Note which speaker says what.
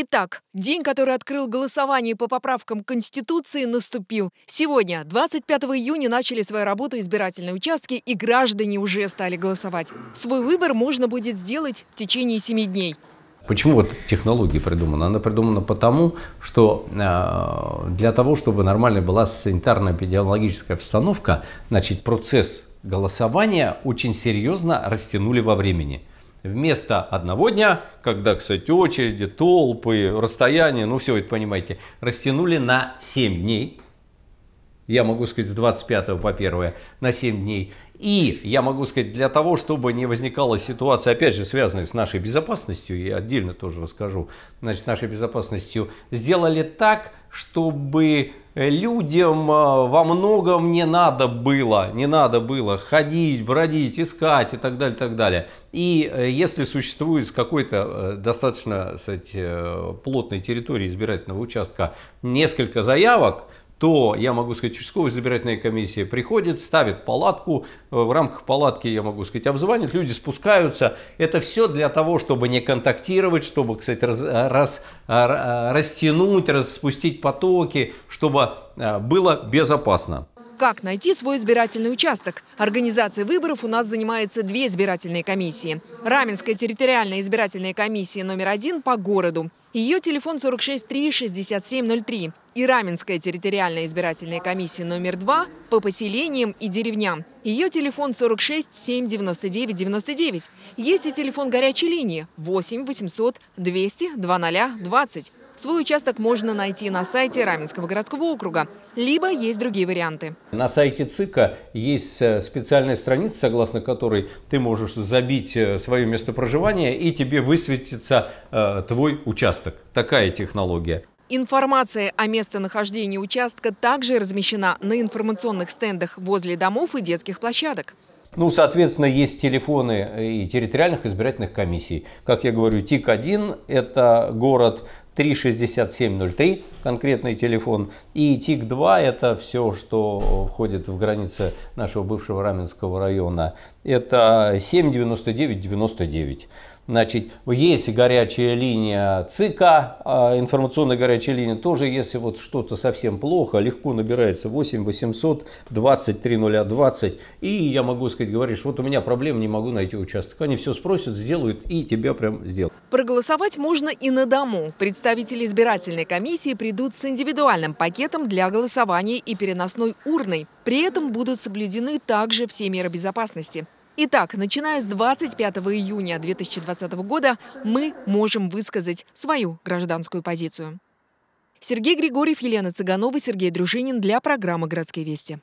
Speaker 1: Итак, день, который открыл голосование по поправкам Конституции, наступил. Сегодня, 25 июня, начали свою работу избирательные участки, и граждане уже стали голосовать. Свой выбор можно будет сделать в течение 7 дней.
Speaker 2: Почему вот технология придумана? Она придумана потому, что а, для того, чтобы нормально была санитарно-эпидемиологическая обстановка, значит, процесс голосования очень серьезно растянули во времени вместо одного дня, когда, кстати, очереди, толпы, расстояние, ну все это понимаете, растянули на 7 дней. Я могу сказать, с 25 по 1 на 7 дней. И я могу сказать, для того, чтобы не возникала ситуация, опять же, связанная с нашей безопасностью, я отдельно тоже расскажу, значит, с нашей безопасностью, сделали так, чтобы людям а, во многом не надо было, не надо было ходить, бродить, искать и так далее, и так далее. И э, если существует какой-то э, достаточно, кстати, э, плотной территории избирательного участка несколько заявок, то я могу сказать, участковая избирательная комиссия приходит, ставит палатку, э, в рамках палатки, я могу сказать, обзванивает люди спускаются. Это все для того, чтобы не контактировать, чтобы, кстати, раз, э, раз, э, растянуть, распустить потоки, чтобы было
Speaker 1: безопасно как найти свой избирательный участок. Организацией выборов у нас занимаются две избирательные комиссии. Раменская территориальная избирательная комиссия номер один по городу ее телефон 463-6703 и Раменская территориальная избирательная комиссия номер 2 по поселениям и деревням. Ее телефон 46 799 99. Есть и телефон горячей линии 8 800 200 00 20. Свой участок можно найти на сайте Раменского городского округа, либо есть другие варианты.
Speaker 2: На сайте ЦИКа есть э, специальная страница, согласно которой ты можешь забить э, свое место проживания и тебе высветится э, твой участок. Такая технология.
Speaker 1: Информация о местонахождении участка также размещена на информационных стендах возле домов и детских площадок.
Speaker 2: Ну, соответственно, есть телефоны и территориальных избирательных комиссий. Как я говорю, ТИК-1 – это город, 36703, конкретный телефон, и ТИК-2 – это все, что входит в границы нашего бывшего Раменского района. Это 79999. Значит, есть горячая линия ЦИК, а информационная горячая линия тоже, если вот что-то совсем плохо, легко набирается 8 800 23 020. И я могу сказать, говоришь, вот у меня проблем, не могу найти участок. Они все спросят, сделают и тебя прям сделают.
Speaker 1: Проголосовать можно и на дому. Представь Представители избирательной комиссии придут с индивидуальным пакетом для голосования и переносной урной. При этом будут соблюдены также все меры безопасности. Итак, начиная с 25 июня 2020 года мы можем высказать свою гражданскую позицию. Сергей Григорьев, Елена Цыганова, Сергей Дружинин для программы «Городские вести».